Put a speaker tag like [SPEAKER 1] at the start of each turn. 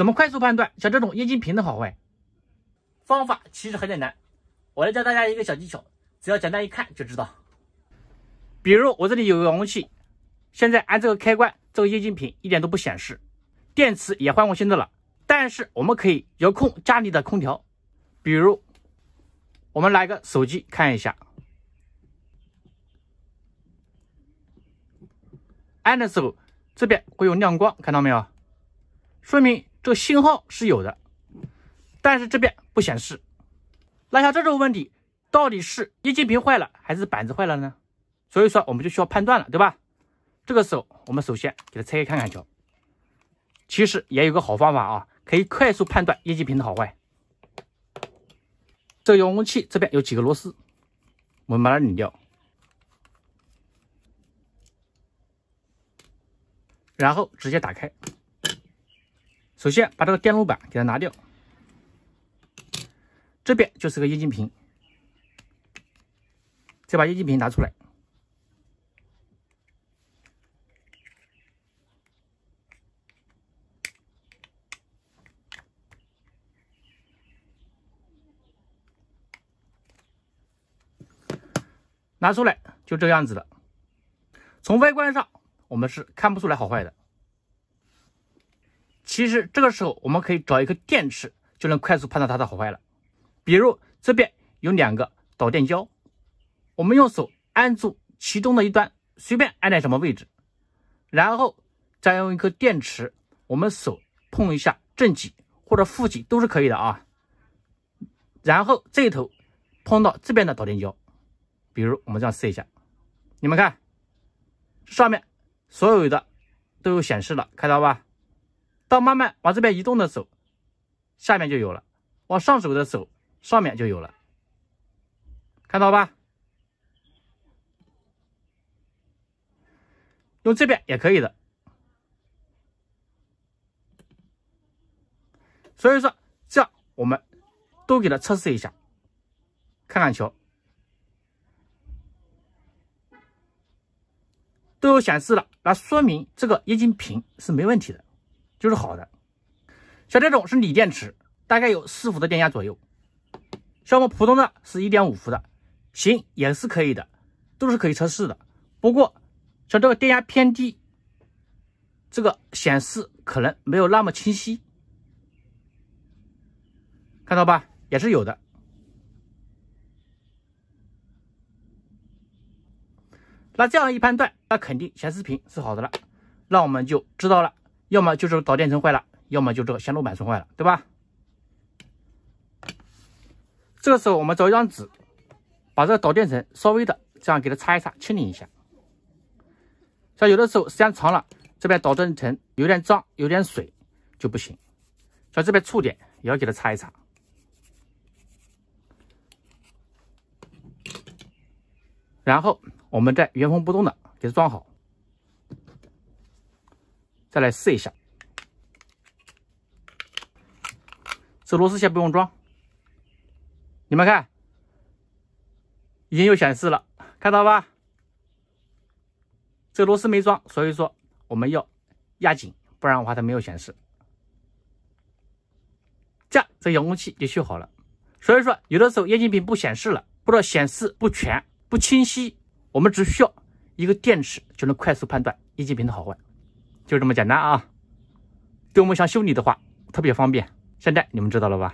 [SPEAKER 1] 怎么快速判断像这种液晶屏的好坏？方法其实很简单，我来教大家一个小技巧，只要简单一看就知道。比如我这里有个遥控器，现在按这个开关，这个液晶屏一点都不显示，电池也换过新的了，但是我们可以遥控家里的空调。比如我们拿个手机看一下，按的时候这边会有亮光，看到没有？说明。这个信号是有的，但是这边不显示。那像这种问题，到底是液晶屏坏了还是板子坏了呢？所以说我们就需要判断了，对吧？这个时候我们首先给它拆开看看瞧。其实也有个好方法啊，可以快速判断液晶屏的好坏。这个遥控器这边有几个螺丝，我们把它拧掉，然后直接打开。首先把这个电路板给它拿掉，这边就是个液晶屏，再把液晶屏拿出来，拿出来就这样子的。从外观上，我们是看不出来好坏的。其实这个时候，我们可以找一颗电池，就能快速判断它的好坏了。比如这边有两个导电胶，我们用手按住其中的一端，随便按在什么位置，然后再用一颗电池，我们手碰一下正极或者负极都是可以的啊。然后这一头碰到这边的导电胶，比如我们这样试一下，你们看，上面所有的都有显示了，看到吧？到慢慢往这边移动的候，下面就有了；往上走的候，上面就有了。看到吧？用这边也可以的。所以说，这样我们都给它测试一下，看看球都有显示了，那说明这个液晶屏是没问题的。就是好的，像这种是锂电池，大概有四伏的电压左右。像我们普通的是一点五伏的，行也是可以的，都是可以测试的。不过像这个电压偏低，这个显示可能没有那么清晰，看到吧？也是有的。那这样一判断，那肯定显示屏是好的了，那我们就知道了。要么就是导电层坏了，要么就这个线路板损坏了，对吧？这个时候我们找一张纸，把这个导电层稍微的这样给它擦一擦，清理一下。像有的时候时间长了，这边导电层有点脏、有点水就不行。像这边触点也要给它擦一擦，然后我们再原封不动的给它装好。再来试一下，这螺丝线不用装，你们看，已经有显示了，看到吧？这螺丝没装，所以说我们要压紧，不然的话它没有显示。这样这遥控器就修好了。所以说，有的时候液晶屏不显示了，或者显示不全、不清晰，我们只需要一个电池就能快速判断液晶屏的好坏。就这么简单啊！对我们想修理的话，特别方便。现在你们知道了吧？